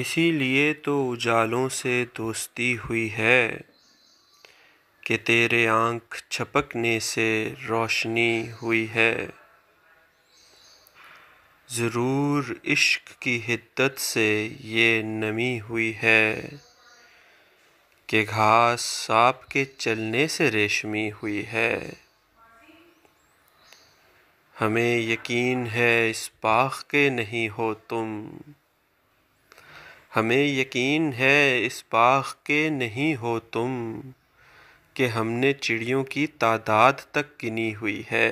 इसीलिए तो उजालों से दोस्ती हुई है कि तेरे आँख छपकने से रोशनी हुई है ज़रूर इश्क की हिद्दत से ये नमी हुई है कि घास सांप के चलने से रेशमी हुई है हमें यकीन है इस पाख के नहीं हो तुम हमें यकीन है इस बाग़ के नहीं हो तुम कि हमने चिड़ियों की तादाद तक गिनी हुई है